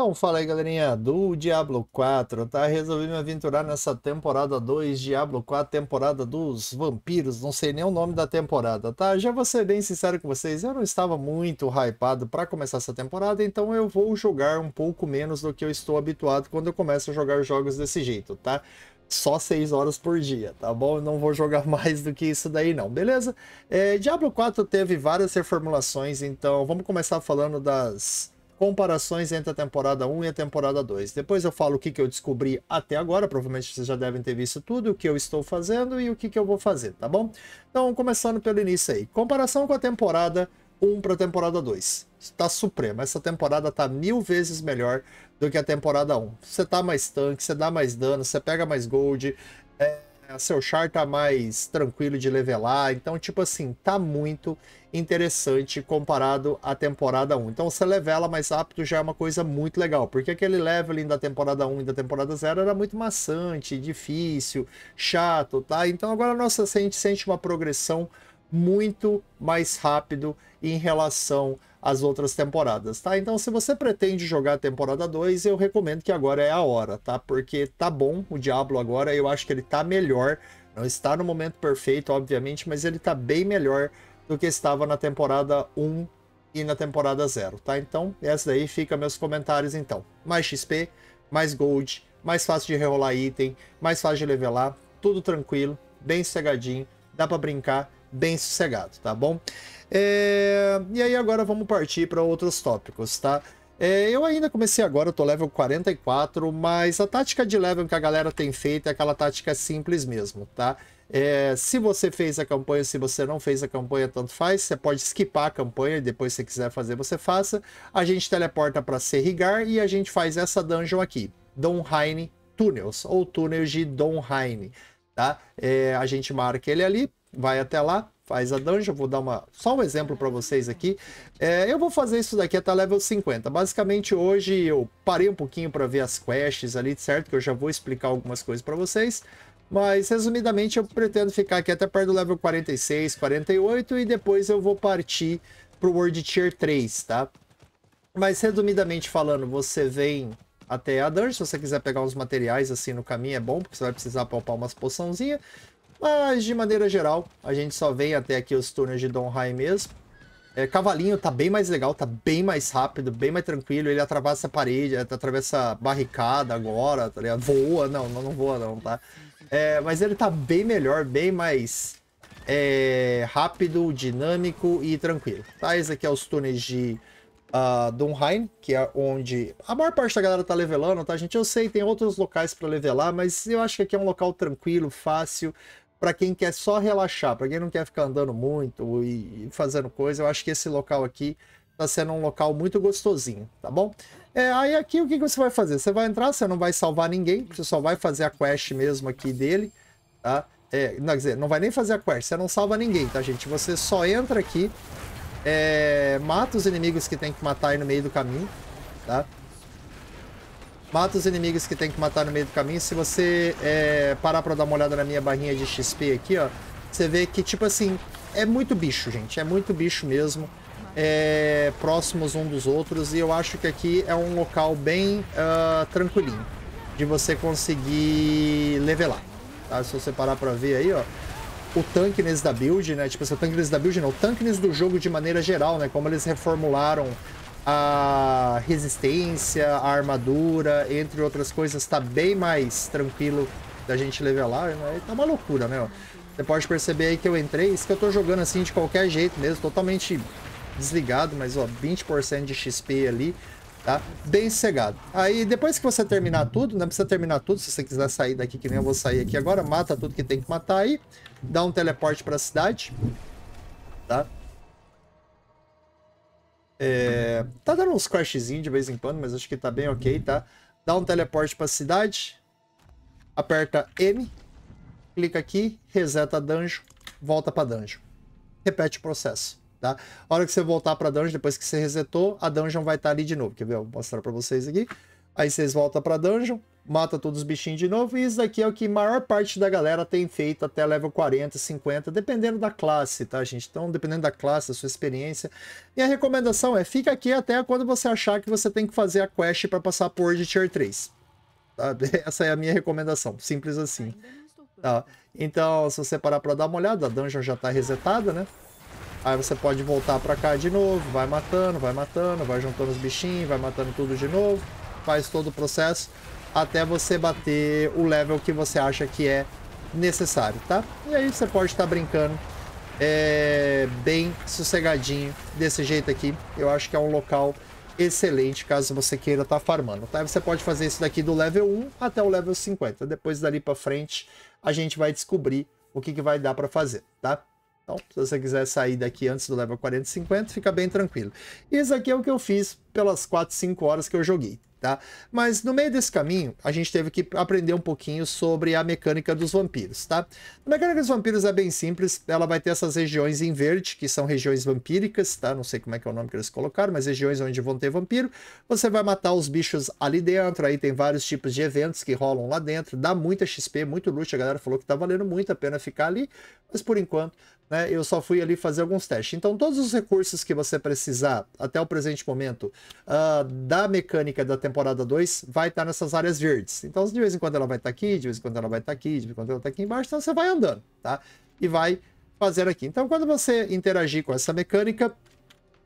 Então, fala aí galerinha do Diablo 4, tá? Resolvi me aventurar nessa temporada 2, Diablo 4, temporada dos vampiros, não sei nem o nome da temporada, tá? Já vou ser bem sincero com vocês, eu não estava muito hypado para começar essa temporada, então eu vou jogar um pouco menos do que eu estou habituado quando eu começo a jogar jogos desse jeito, tá? só 6 horas por dia, tá bom? Eu não vou jogar mais do que isso daí não, beleza? É, Diablo 4 teve várias reformulações, então vamos começar falando das comparações entre a temporada 1 e a temporada 2. Depois eu falo o que, que eu descobri até agora, provavelmente vocês já devem ter visto tudo, o que eu estou fazendo e o que, que eu vou fazer, tá bom? Então, começando pelo início aí. Comparação com a temporada 1 para a temporada 2. Está suprema. Essa temporada está mil vezes melhor do que a temporada 1. Você tá mais tanque, você dá mais dano, você pega mais gold, é, é, seu char tá mais tranquilo de levelar, então tipo assim, tá muito interessante comparado à temporada 1. Então você levela mais rápido já é uma coisa muito legal, porque aquele leveling da temporada 1 e da temporada 0 era muito maçante, difícil, chato, tá? Então agora nossa, a gente sente uma progressão muito mais rápido em relação as outras temporadas, tá? Então, se você pretende jogar a temporada 2, eu recomendo que agora é a hora, tá? Porque tá bom o Diablo agora, eu acho que ele tá melhor. Não está no momento perfeito, obviamente, mas ele tá bem melhor do que estava na temporada 1 um e na temporada 0, tá? Então, essa daí fica meus comentários, então. Mais XP, mais Gold, mais fácil de rerolar item, mais fácil de levelar, tudo tranquilo, bem cegadinho, dá para brincar bem sossegado, tá bom? É... E aí agora vamos partir para outros tópicos, tá? É, eu ainda comecei agora, eu tô level 44, mas a tática de level que a galera tem feito é aquela tática simples mesmo, tá? É, se você fez a campanha, se você não fez a campanha, tanto faz. Você pode skipar a campanha e depois se quiser fazer, você faça. A gente teleporta para Serrigar e a gente faz essa dungeon aqui. Donhaine Tunnels, ou túneis de Donhaine, tá? É, a gente marca ele ali, vai até lá, faz a dungeon, vou dar uma, só um exemplo para vocês aqui. É, eu vou fazer isso daqui até level 50. Basicamente hoje eu parei um pouquinho para ver as quests ali, certo? Que eu já vou explicar algumas coisas para vocês. Mas resumidamente eu pretendo ficar aqui até perto do level 46, 48 e depois eu vou partir para o World Tier 3, tá? Mas resumidamente falando, você vem até a dungeon, se você quiser pegar uns materiais assim no caminho é bom, porque você vai precisar palpar umas poçãozinhas. Mas, de maneira geral, a gente só vem até aqui os turnos de Donhai mesmo. É, cavalinho tá bem mais legal, tá bem mais rápido, bem mais tranquilo. Ele atravessa a parede, atravessa a barricada agora, tá ligado? Voa, não, não, não voa não, tá? É, mas ele tá bem melhor, bem mais é, rápido, dinâmico e tranquilo. Tá, esse aqui é os túneis de uh, ah, Dunheim, que é onde a maior parte da galera tá levelando, tá, gente? Eu sei, tem outros locais para levelar, mas eu acho que aqui é um local tranquilo, fácil, para quem quer só relaxar, para quem não quer ficar andando muito e fazendo coisa, eu acho que esse local aqui tá sendo um local muito gostosinho, tá bom? É, aí aqui o que, que você vai fazer? Você vai entrar, você não vai salvar ninguém, você só vai fazer a quest mesmo aqui dele, tá? É, não, quer dizer, não vai nem fazer a quest, você não salva ninguém, tá, gente? Você só entra aqui, é, mata os inimigos que tem que matar aí no meio do caminho, tá? Mata os inimigos que tem que matar no meio do caminho. Se você é, parar pra dar uma olhada na minha barrinha de XP aqui, ó, você vê que, tipo assim, é muito bicho, gente. É muito bicho mesmo. É, próximos um dos outros. E eu acho que aqui é um local bem uh, tranquilinho de você conseguir levelar. Tá? Se você parar pra ver aí, ó. O tankiness da build, né? Tipo, assim, o tankiness da build não. O do jogo de maneira geral, né? Como eles reformularam a resistência, a armadura, entre outras coisas, tá bem mais tranquilo da gente levelar, né? Tá uma loucura, né? Você pode perceber aí que eu entrei, isso que eu tô jogando assim de qualquer jeito mesmo, totalmente desligado, mas ó, 20% de XP ali, tá? Bem cegado. Aí depois que você terminar tudo, não né, precisa terminar tudo, se você quiser sair daqui que nem eu vou sair aqui agora, mata tudo que tem que matar aí, dá um teleporte pra cidade, tá? É, tá dando uns crashzinhos de vez em quando, mas acho que tá bem ok, tá? Dá um teleporte pra cidade. Aperta M. Clica aqui, reseta dungeon, volta pra dungeon. Repete o processo, tá? A hora que você voltar pra dungeon, depois que você resetou, a dungeon vai estar tá ali de novo. Quer ver? Eu vou mostrar pra vocês aqui. Aí vocês voltam pra dungeon mata todos os bichinhos de novo. E isso daqui é o que a maior parte da galera tem feito até level 40, 50, dependendo da classe, tá, gente? Então, dependendo da classe, da sua experiência. E a recomendação é, fica aqui até quando você achar que você tem que fazer a quest para passar por de tier 3. Tá? Essa é a minha recomendação, simples assim. Tá? Então, se você parar para dar uma olhada, a dungeon já tá resetada, né? Aí você pode voltar para cá de novo, vai matando, vai matando, vai juntando os bichinhos, vai matando tudo de novo, faz todo o processo até você bater o level que você acha que é necessário, tá? E aí você pode estar tá brincando é, bem sossegadinho desse jeito aqui. Eu acho que é um local excelente caso você queira estar tá farmando, tá? Você pode fazer isso daqui do level 1 até o level 50. Depois dali para frente a gente vai descobrir o que, que vai dar para fazer, tá? Então, se você quiser sair daqui antes do level 40 e 50, fica bem tranquilo. Isso aqui é o que eu fiz pelas 4, 5 horas que eu joguei. Tá? Mas no meio desse caminho, a gente teve que aprender um pouquinho sobre a mecânica dos vampiros. Tá? A mecânica dos vampiros é bem simples, ela vai ter essas regiões em verde, que são regiões vampíricas, tá? não sei como é que é o nome que eles colocaram, mas regiões onde vão ter vampiro. Você vai matar os bichos ali dentro, aí tem vários tipos de eventos que rolam lá dentro, dá muita XP, muito loot, a galera falou que tá valendo muito a pena ficar ali, mas por enquanto né? Eu só fui ali fazer alguns testes. Então, todos os recursos que você precisar até o presente momento uh, da mecânica da temporada 2 vai estar tá nessas áreas verdes. Então, de vez em quando ela vai estar tá aqui, de vez em quando ela vai estar tá aqui, de vez em quando ela está aqui embaixo. Então, você vai andando, tá? E vai fazer aqui. Então, quando você interagir com essa mecânica,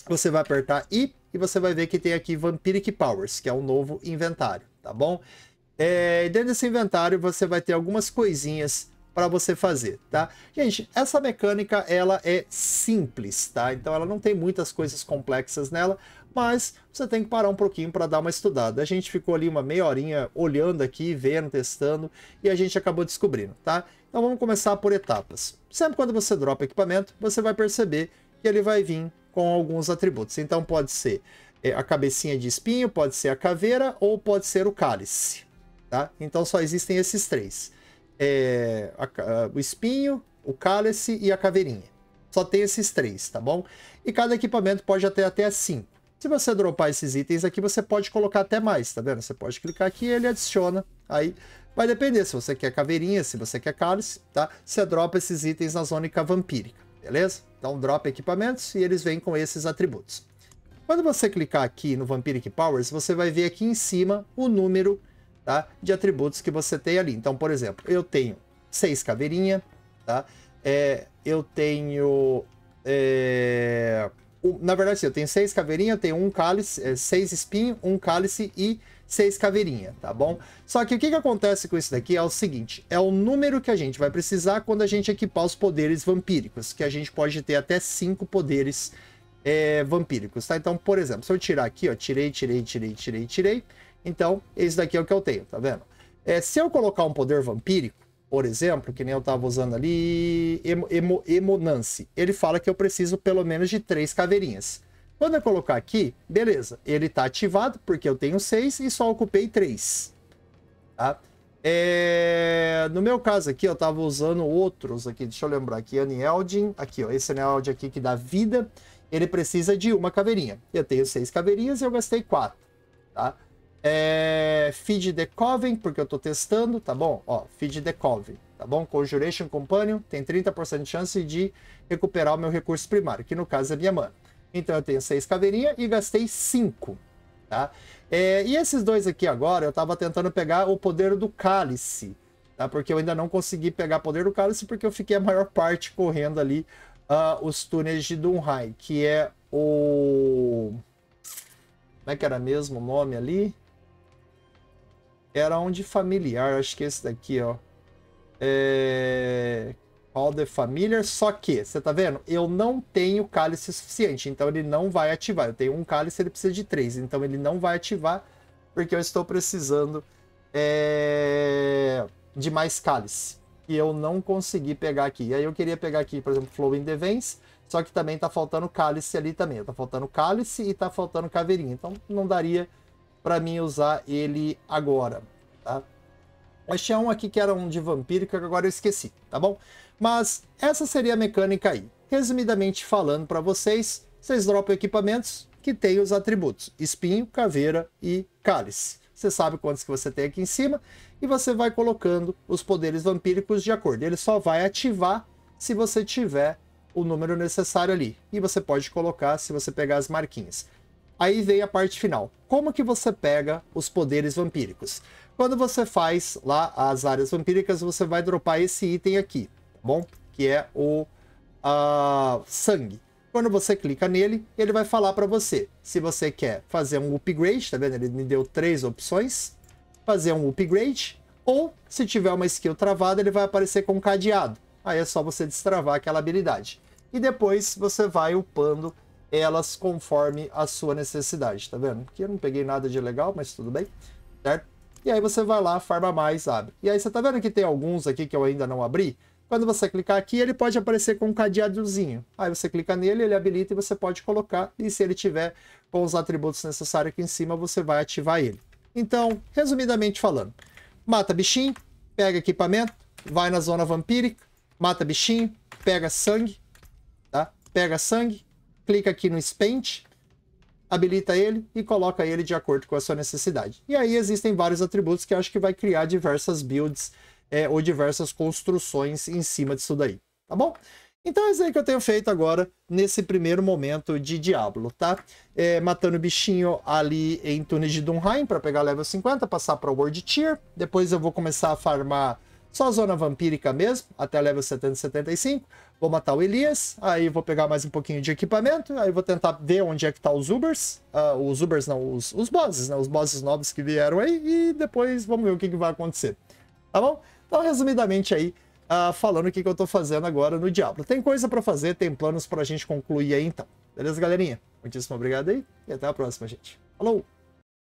você vai apertar I e você vai ver que tem aqui Vampiric Powers, que é um novo inventário, tá bom? É, dentro desse inventário, você vai ter algumas coisinhas para você fazer, tá? Gente, essa mecânica ela é simples, tá? Então ela não tem muitas coisas complexas nela, mas você tem que parar um pouquinho para dar uma estudada. A gente ficou ali uma meia horinha olhando aqui, vendo, testando e a gente acabou descobrindo, tá? Então vamos começar por etapas. Sempre quando você dropa equipamento, você vai perceber que ele vai vir com alguns atributos. Então pode ser é, a cabecinha de espinho, pode ser a caveira ou pode ser o cálice, tá? Então só existem esses três é, a, a, o espinho, o cálice e a caveirinha. Só tem esses três, tá bom? E cada equipamento pode até até cinco. Se você dropar esses itens aqui, você pode colocar até mais, tá vendo? Você pode clicar aqui e ele adiciona. Aí vai depender se você quer caveirinha, se você quer cálice, tá? Você dropa esses itens na zônica vampírica, beleza? Então dropa equipamentos e eles vêm com esses atributos. Quando você clicar aqui no Vampiric Powers, você vai ver aqui em cima o número tá? de atributos que você tem ali. Então, por exemplo, eu tenho seis caveirinha, tá? É, eu tenho... É, um, na verdade, eu tenho seis caveirinha, eu tenho um cálice, é, seis espinho, um cálice e seis caveirinha, tá bom? Só que o que, que acontece com isso daqui é o seguinte, é o número que a gente vai precisar quando a gente equipar os poderes vampíricos, que a gente pode ter até cinco poderes é, vampíricos, tá? Então, por exemplo, se eu tirar aqui, ó, tirei, tirei, tirei, tirei, tirei, então, esse daqui é o que eu tenho, tá vendo? É, se eu colocar um poder vampírico, por exemplo, que nem eu estava usando ali, emo, emo, Emonance, ele fala que eu preciso pelo menos de três caveirinhas. Quando eu colocar aqui, beleza, ele tá ativado porque eu tenho seis e só ocupei três. Tá? É... No meu caso aqui, eu estava usando outros aqui, deixa eu lembrar aqui, Anieldin, aqui ó, esse Anieldin aqui que dá vida, ele precisa de uma caveirinha. Eu tenho seis caveirinhas e eu gastei quatro, tá? É, feed the Coven, porque eu estou testando, tá bom? Ó, feed the Coven, tá bom? Conjuration Companion tem 30% de chance de recuperar o meu recurso primário, que no caso é minha mana. Então eu tenho 6 caveirinha e gastei 5, tá? É, e esses dois aqui agora, eu estava tentando pegar o poder do cálice, tá? Porque eu ainda não consegui pegar o poder do cálice, porque eu fiquei a maior parte correndo ali uh, os túneis de Dunhai, que é o... Como é que era mesmo o nome ali? Era um de familiar, acho que esse daqui, ó. É... Call the Familiar, só que, você tá vendo? Eu não tenho cálice suficiente, então ele não vai ativar. Eu tenho um cálice, ele precisa de três, então ele não vai ativar, porque eu estou precisando é... de mais cálice. E eu não consegui pegar aqui. E aí eu queria pegar aqui, por exemplo, Flow in the Vents, só que também tá faltando cálice ali também. Tá faltando cálice e tá faltando caveirinha. Então não daria para mim usar ele agora, tá? Achei um aqui que era um de vampiro que agora eu esqueci, tá bom? Mas essa seria a mecânica aí. Resumidamente falando para vocês, vocês dropam equipamentos que tem os atributos espinho, caveira e cálice. Você sabe quantos que você tem aqui em cima e você vai colocando os poderes vampíricos de acordo. Ele só vai ativar se você tiver o número necessário ali. E você pode colocar se você pegar as marquinhas. Aí vem a parte final. Como que você pega os poderes vampíricos? Quando você faz lá as áreas vampíricas, você vai dropar esse item aqui, tá bom? Que é o uh, sangue. Quando você clica nele, ele vai falar para você se você quer fazer um upgrade, tá vendo? Ele me deu três opções. Fazer um upgrade, ou se tiver uma skill travada, ele vai aparecer com um cadeado. Aí é só você destravar aquela habilidade. E depois você vai upando elas conforme a sua necessidade, tá vendo? Aqui eu não peguei nada de legal, mas tudo bem, certo? E aí você vai lá, farma mais, abre. E aí você tá vendo que tem alguns aqui que eu ainda não abri? Quando você clicar aqui, ele pode aparecer com um cadeadozinho. Aí você clica nele, ele habilita e você pode colocar. E se ele tiver com os atributos necessários aqui em cima, você vai ativar ele. Então, resumidamente falando, mata bichinho, pega equipamento, vai na zona vampírica, mata bichinho, pega sangue, tá? Pega sangue, clica aqui no Spend, habilita ele e coloca ele de acordo com a sua necessidade. E aí existem vários atributos que acho que vai criar diversas builds é, ou diversas construções em cima disso daí, tá bom? Então é isso aí que eu tenho feito agora nesse primeiro momento de Diablo, tá? É, matando bichinho ali em túneis de Dunheim para pegar level 50, passar para o World Tier. Depois eu vou começar a farmar só zona vampírica mesmo, até level 70, 75. Vou matar o Elias, aí vou pegar mais um pouquinho de equipamento, aí vou tentar ver onde é que tá os Ubers. Uh, os Ubers não, os, os bosses, né? Os bosses novos que vieram aí, e depois vamos ver o que, que vai acontecer. Tá bom? Então, resumidamente aí, uh, falando o que, que eu tô fazendo agora no Diablo. Tem coisa para fazer, tem planos pra gente concluir aí então. Beleza, galerinha? Muitíssimo obrigado aí, e até a próxima, gente. Falou!